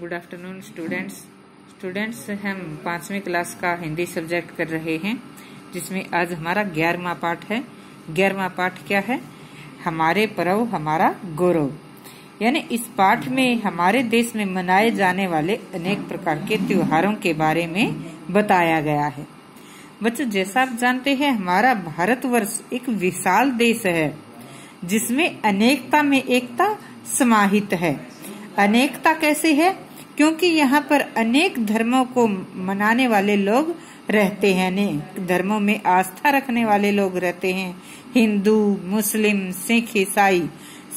good afternoon students students हम पांचवी class का हिंदी सब्जेक्ट कर रहे हैं जिसमें आज हमारा ग्यारहवा पाठ है ग्यारहवा पाठ क्या है हमारे पर्व हमारा गौरव यानी इस पाठ में हमारे देश में मनाए जाने वाले अनेक प्रकार के त्योहारों के बारे में बताया गया है बच्चों जैसा आप जानते हैं हमारा भारत एक विशाल देश है जिसमें अनेकता में एकता समाहित है अनेकता कैसे है क्योंकि यहाँ पर अनेक धर्मों को मनाने वाले लोग रहते हैं अनेक धर्मों में आस्था रखने वाले लोग रहते हैं हिंदू मुस्लिम सिख ईसाई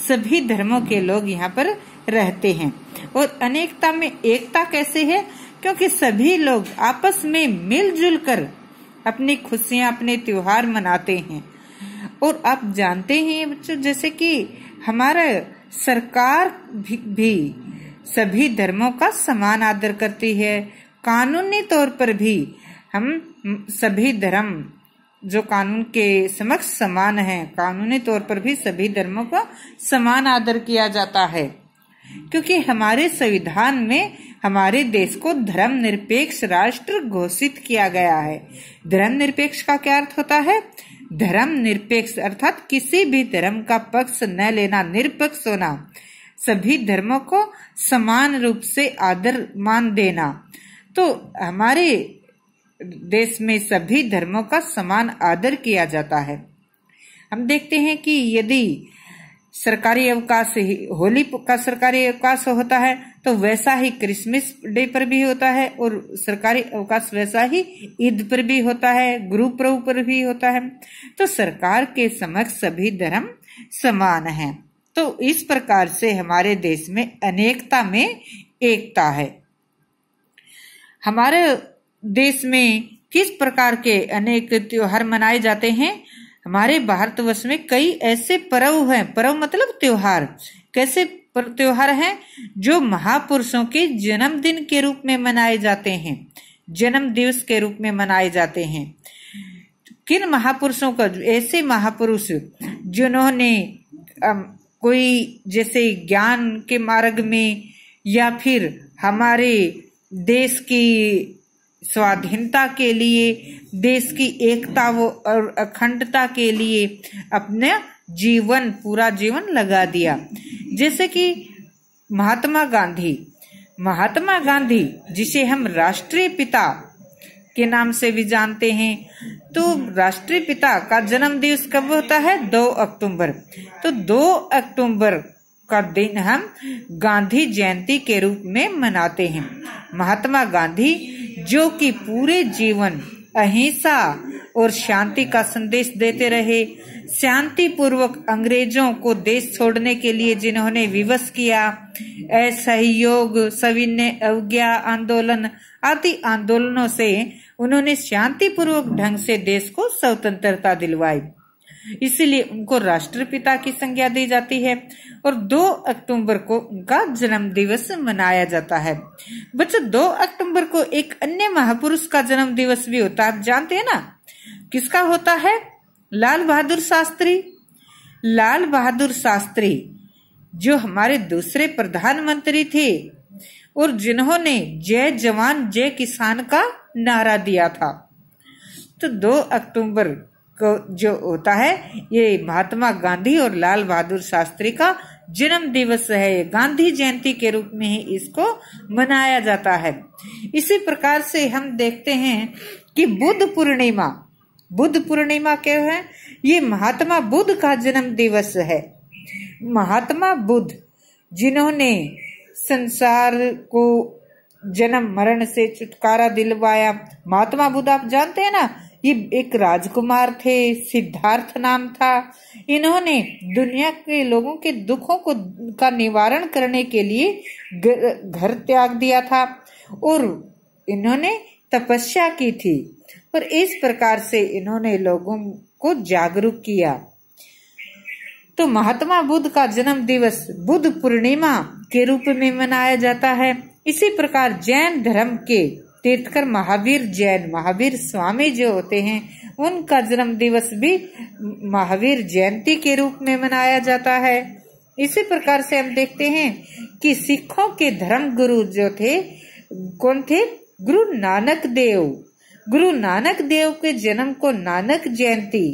सभी धर्मों के लोग यहाँ पर रहते हैं और अनेकता में एकता कैसे है क्योंकि सभी लोग आपस में मिलजुल कर अपनी खुशियाँ अपने त्योहार मनाते हैं और आप जानते हैं बच्चों जैसे कि हमारा सरकार भी, भी सभी धर्मों का समान आदर करती है कानूनी तौर पर भी हम सभी धर्म जो कानून के समक्ष समान है कानूनी तौर पर भी सभी धर्मों का समान आदर किया जाता है क्योंकि हमारे संविधान में हमारे देश को धर्म निरपेक्ष राष्ट्र घोषित किया गया है धर्म निरपेक्ष का क्या अर्थ होता है धर्म निरपेक्ष अर्थात किसी भी धर्म का पक्ष न लेना निरपक्ष होना सभी धर्मों को समान रूप से आदर मान देना तो हमारे देश में सभी धर्मों का समान आदर किया जाता है हम देखते हैं कि यदि सरकारी अवकाश होली का सरकारी अवकाश होता है तो वैसा ही क्रिसमस डे पर भी होता है और सरकारी अवकाश वैसा ही ईद पर भी होता है गुरु पर्व पर भी होता है तो सरकार के समक्ष सभी धर्म समान हैं तो इस प्रकार से हमारे देश में अनेकता में एकता है हमारे देश में किस प्रकार के अनेक त्योहार मनाए जाते हैं हमारे भारतवर्ष में कई ऐसे पर्व हैं पर्व मतलब त्योहार कैसे त्योहार हैं जो महापुरुषों के जन्मदिन के रूप में मनाए जाते हैं जन्म दिवस के रूप में मनाए जाते हैं किन महापुरुषों का ऐसे महापुरुष जिन्होंने कोई जैसे ज्ञान के मार्ग में या फिर हमारे देश की स्वाधीनता के लिए देश की एकता वो और अखंडता के लिए अपने जीवन पूरा जीवन लगा दिया जैसे कि महात्मा गांधी महात्मा गांधी जिसे हम राष्ट्रीय पिता के नाम से भी जानते हैं तो राष्ट्रीय पिता का जन्म दिवस कब होता है 2 अक्टूबर तो 2 अक्टूबर का दिन हम गांधी जयंती के रूप में मनाते हैं महात्मा गांधी जो कि पूरे जीवन अहिंसा और शांति का संदेश देते रहे शांति पूर्वक अंग्रेजों को देश छोड़ने के लिए जिन्होंने विवश किया असहयोग सविनय अवज्ञा आंदोलन आदि आंदोलनों से उन्होंने शांतिपूर्वक ढंग से देश को स्वतंत्रता दिलवाई इसीलिए उनको राष्ट्रपिता की संज्ञा दी जाती है और 2 अक्टूबर को उनका जन्म दिवस मनाया जाता है बच्चों 2 अक्टूबर को एक अन्य महापुरुष का जन्म दिवस भी होता है आप जानते हैं ना किसका होता है लाल बहादुर शास्त्री लाल बहादुर शास्त्री जो हमारे दूसरे प्रधानमंत्री थे और जिन्होंने जय जवान जय किसान का नारा दिया था तो 2 अक्टूबर को जो होता है ये महात्मा गांधी और लाल बहादुर शास्त्री का जन्म दिवस है गांधी जयंती के रूप में ही इसको मनाया जाता है इसी प्रकार से हम देखते हैं कि बुद्ध पूर्णिमा बुद्ध पूर्णिमा क्या है ये महात्मा बुद्ध का जन्म दिवस है महात्मा बुद्ध जिन्होंने संसार को जन्म मरण से छुटकारा दिलवाया महात्मा बुद्ध आप जानते हैं ना ये एक राजकुमार थे सिद्धार्थ नाम था इन्होंने दुनिया के लोगों के दुखों को का निवारण करने के लिए घर त्याग दिया था और इन्होंने तपस्या की थी और इस प्रकार से इन्होंने लोगों को जागरूक किया तो महात्मा बुद्ध का जन्म दिवस बुद्ध पूर्णिमा के रूप में मनाया जाता है इसी प्रकार जैन धर्म के तीर्थकर महावीर जैन महावीर स्वामी जो होते हैं उनका जन्म दिवस भी महावीर जयंती के रूप में मनाया जाता है इसी प्रकार से हम देखते हैं कि सिखों के धर्म गुरु जो थे कौन थे गुरु नानक देव गुरु नानक देव के जन्म को नानक जयंती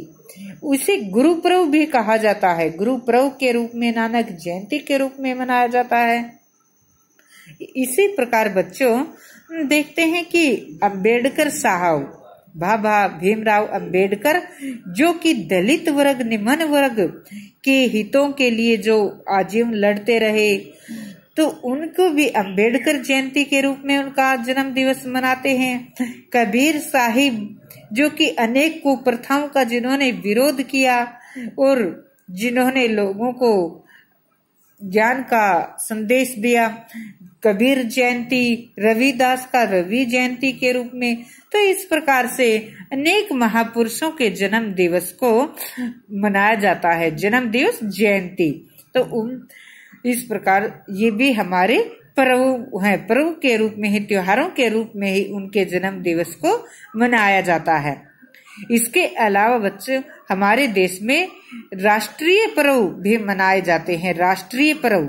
उसे गुरु प्रव भी कहा जाता है गुरु प्रव के रूप में नानक जयंती के रूप में मनाया जाता है इसी प्रकार बच्चों देखते हैं कि अम्बेडकर साहब बाबा भीमराव अंबेडकर जो कि दलित वर्ग निम्न वर्ग के हितों के लिए जो आजीवन लड़ते रहे तो उनको भी अंबेडकर जयंती के रूप में उनका जन्म दिवस मनाते हैं कबीर साहिब जो कि अनेक कुप्रथाओं का जिन्होंने विरोध किया और जिन्होंने लोगों को ज्ञान का संदेश दिया कबीर जयंती रविदास का रवि जयंती के रूप में तो इस प्रकार से अनेक महापुरुषों के जन्म दिवस को मनाया जाता है जन्म दिवस जयंती तो उन इस प्रकार ये भी हमारे पर्व है पर्व के रूप में ही त्योहारों के रूप में ही उनके जन्म दिवस को मनाया जाता है इसके अलावा बच्चों हमारे देश में राष्ट्रीय पर्व भी मनाए जाते हैं राष्ट्रीय पर्व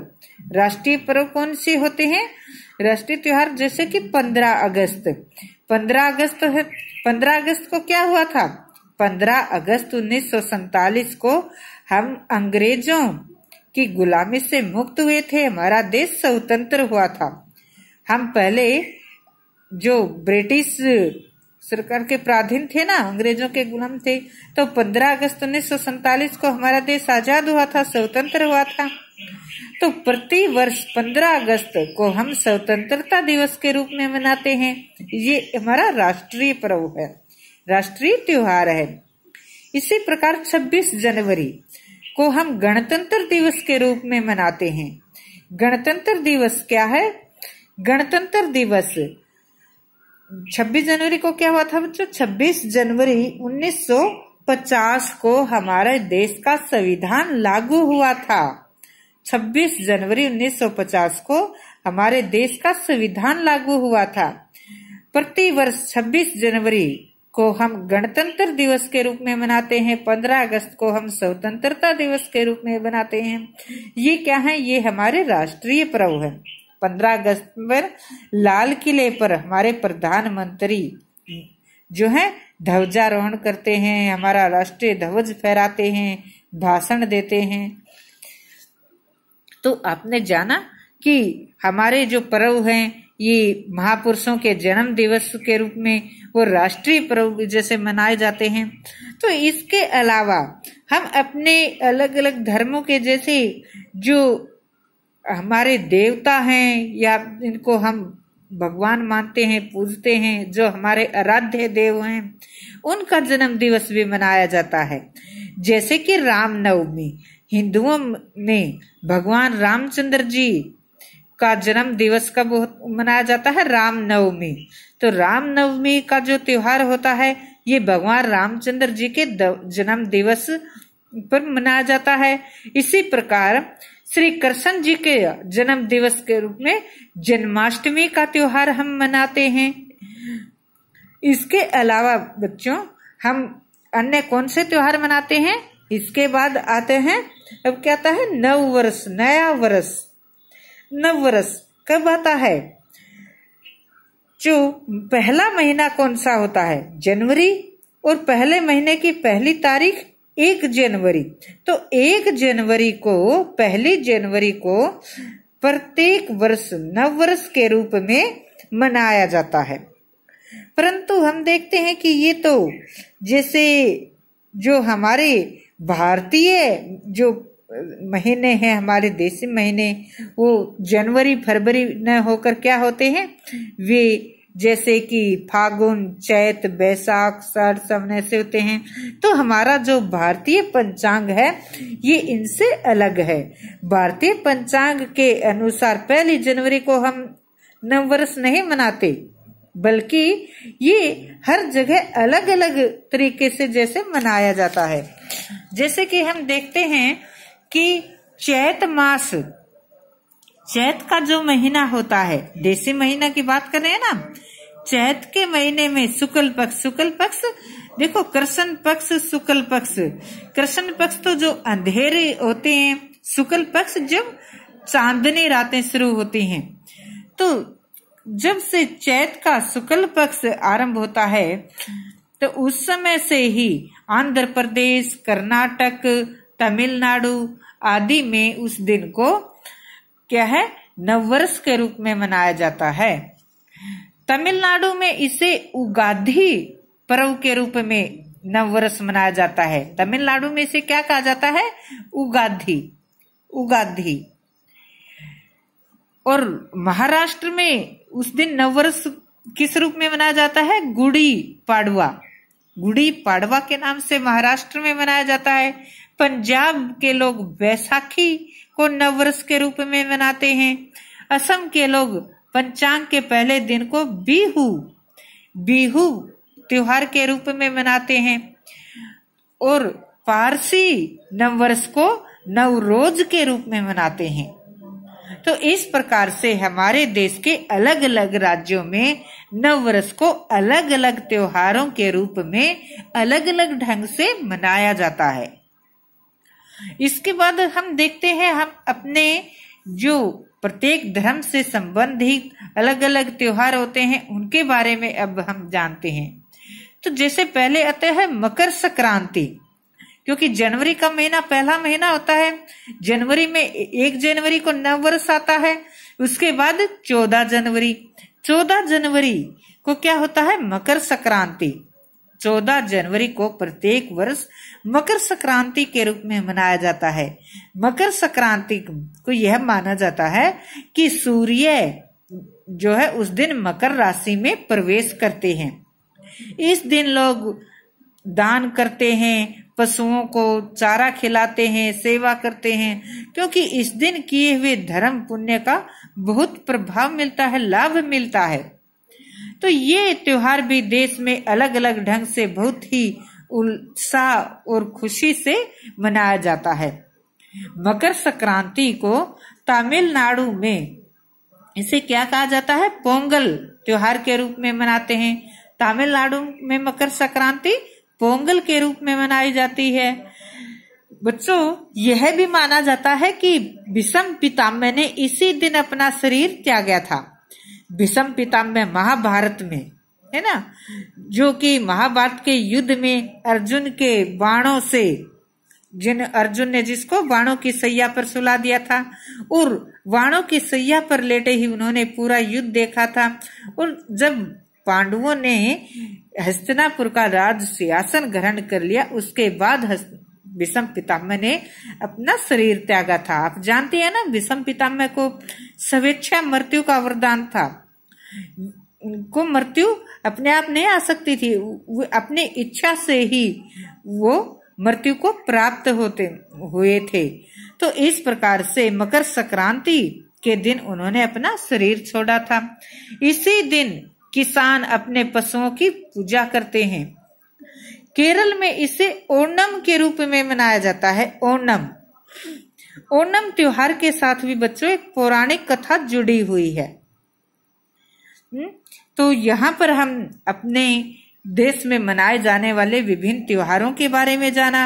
राष्ट्रीय पर्व कौन से होते हैं राष्ट्रीय त्योहार जैसे कि पंद्रह अगस्त पंद्रह अगस्त पंद्रह अगस्त को क्या हुआ था पंद्रह अगस्त उन्नीस को हम अंग्रेजों की गुलामी से मुक्त हुए थे हमारा देश स्वतंत्र हुआ था हम पहले जो ब्रिटिश सरकार के प्राधीन थे ना अंग्रेजों के गुलाम थे तो 15 अगस्त उन्नीस को हमारा देश आजाद हुआ था स्वतंत्र हुआ था तो प्रति वर्ष 15 अगस्त को हम स्वतंत्रता दिवस के रूप में मनाते हैं ये हमारा राष्ट्रीय पर्व है राष्ट्रीय त्योहार है इसी प्रकार 26 जनवरी को हम गणतंत्र दिवस के रूप में मनाते हैं गणतंत्र दिवस क्या है गणतंत्र दिवस 26 जनवरी को क्या हुआ था बच्चों 26 जनवरी 1950 को हमारे देश का संविधान लागू हुआ था 26 जनवरी 1950 को हमारे देश का संविधान लागू हुआ था प्रति वर्ष छब्बीस जनवरी को हम गणतंत्र दिवस के रूप में मनाते हैं 15 अगस्त को हम स्वतंत्रता दिवस के रूप में मनाते हैं ये क्या है ये हमारे राष्ट्रीय पर्व है पंद्रह अगस्त पर लाल किले पर हमारे प्रधानमंत्री जो है ध्वजारोहण करते हैं हमारा राष्ट्रीय ध्वज फहराते हैं भाषण देते हैं तो आपने जाना कि हमारे जो पर्व हैं ये महापुरुषों के जन्म दिवस के रूप में वो राष्ट्रीय पर्व जैसे मनाए जाते हैं तो इसके अलावा हम अपने अलग अलग धर्मों के जैसे जो हमारे देवता हैं या इनको हम भगवान मानते हैं पूजते हैं जो हमारे आराध्य देव हैं उनका जन्म दिवस भी मनाया जाता है जैसे कि रामनवमी हिंदुओं में भगवान रामचंद्र जी का जन्म दिवस कब मनाया जाता है रामनवमी तो रामनवमी का जो त्योहार होता है ये भगवान रामचंद्र जी के जन्म दिवस पर मनाया जाता है इसी प्रकार श्री कृष्ण जी के जन्म दिवस के रूप में जन्माष्टमी का त्योहार हम मनाते हैं इसके अलावा बच्चों हम अन्य कौन से त्योहार मनाते हैं इसके बाद आते हैं अब क्या आता है नव वर्ष नया वर्ष नव वर्ष कब आता है जो पहला महीना कौन सा होता है जनवरी और पहले महीने की पहली तारीख एक जनवरी तो एक जनवरी को पहली जनवरी को प्रत्येक वर्ष नव वर्ष के रूप में मनाया जाता है परंतु हम देखते हैं कि ये तो जैसे जो हमारे भारतीय जो महीने हैं हमारे देसी महीने वो जनवरी फरवरी न होकर क्या होते हैं वे जैसे कि फागुन चैत बैसाख सर सब ऐसे होते हैं तो हमारा जो भारतीय पंचांग है ये इनसे अलग है भारतीय पंचांग के अनुसार पहली जनवरी को हम नववर्ष नहीं मनाते बल्कि ये हर जगह अलग अलग तरीके से जैसे मनाया जाता है जैसे कि हम देखते हैं कि चैत मास चैत का जो महीना होता है देसी महीना की बात करें ना चैत के महीने में शुक्ल पक्ष शुक्ल पक्ष देखो कृष्ण पक्ष शुक्ल पक्ष कृष्ण पक्ष तो जो अंधेरे होते हैं शुक्ल पक्ष जब चांदनी रातें शुरू होती हैं तो जब से चैत का शुक्ल पक्ष आरंभ होता है तो उस समय से ही आंध्र प्रदेश कर्नाटक तमिलनाडु आदि में उस दिन को क्या है नववर्ष के रूप में मनाया जाता है तमिलनाडु में इसे उगाधी पर्व के रूप में नववर्ष मनाया जाता है तमिलनाडु में इसे क्या कहा जाता है उगाधी उगाधी और महाराष्ट्र में उस दिन नववर्ष किस रूप में मनाया जाता है गुड़ी पाडवा गुड़ी पाडवा के नाम से महाराष्ट्र में मनाया जाता है पंजाब के लोग बैसाखी को नववर्ष के रूप में मनाते हैं असम के लोग पंचांग के पहले दिन को बिहू बिहू त्योहार के रूप में मनाते हैं और पारसी नववर्ष को नवरोज के रूप में मनाते हैं तो इस प्रकार से हमारे देश के अलग अलग राज्यों में नववर्ष को अलग अलग त्योहारों के रूप में अलग अलग ढंग से मनाया जाता है इसके बाद हम देखते हैं हम अपने जो प्रत्येक धर्म से संबंधित अलग अलग त्योहार होते हैं उनके बारे में अब हम जानते हैं तो जैसे पहले आता है मकर संक्रांति क्योंकि जनवरी का महीना पहला महीना होता है जनवरी में एक जनवरी को नव वर्ष आता है उसके बाद चौदह जनवरी चौदह जनवरी को क्या होता है मकर संक्रांति 14 जनवरी को प्रत्येक वर्ष मकर संक्रांति के रूप में मनाया जाता है मकर संक्रांति को यह माना जाता है कि सूर्य जो है उस दिन मकर राशि में प्रवेश करते हैं इस दिन लोग दान करते हैं पशुओं को चारा खिलाते हैं सेवा करते हैं क्योंकि इस दिन किए हुए धर्म पुण्य का बहुत प्रभाव मिलता है लाभ मिलता है तो ये त्योहार भी देश में अलग अलग ढंग से बहुत ही उत्साह और खुशी से मनाया जाता है मकर संक्रांति को तमिलनाडु में इसे क्या कहा जाता है पोंगल त्योहार के रूप में मनाते हैं तमिलनाडु में मकर संक्रांति पोंगल के रूप में मनाई जाती है बच्चों यह भी माना जाता है कि विषम पितामह ने इसी दिन अपना शरीर त्यागा था विषम पितामह महाभारत में है ना जो कि महाभारत के युद्ध में अर्जुन के बाणों से जिन अर्जुन ने जिसको बाणों की सैया पर सुला दिया था और बाणों की सैया पर लेटे ही उन्होंने पूरा युद्ध देखा था और जब पांडवों ने हस्तिनापुर का राज सियासन ग्रहण कर लिया उसके बाद हस्त विषम पितामह ने अपना शरीर त्यागा था आप जानते हैं ना विषम पितामह को स्वेच्छा मृत्यु का वरदान था को मृत्यु अपने आप नहीं आ सकती थी अपने इच्छा से ही वो मृत्यु को प्राप्त होते हुए थे तो इस प्रकार से मकर संक्रांति के दिन उन्होंने अपना शरीर छोड़ा था इसी दिन किसान अपने पशुओं की पूजा करते हैं केरल में इसे ओणम के रूप में मनाया जाता है ओणम ओणम त्योहार के साथ भी बच्चों एक पौराणिक कथा जुड़ी हुई है हम्म, तो यहाँ पर हम अपने देश में मनाए जाने वाले विभिन्न त्योहारों के बारे में जाना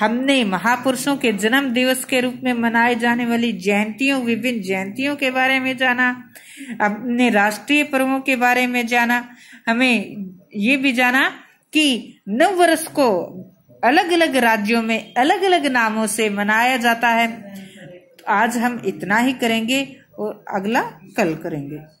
हमने महापुरुषों के जन्म दिवस के रूप में मनाए जाने वाली जयंतियों विभिन्न जयंतियों के बारे में जाना अपने राष्ट्रीय पर्वों के बारे में जाना हमें ये भी जाना कि नव वर्ष को अलग अलग राज्यों में अलग अलग नामों से मनाया जाता है तो आज हम इतना ही करेंगे और अगला कल करेंगे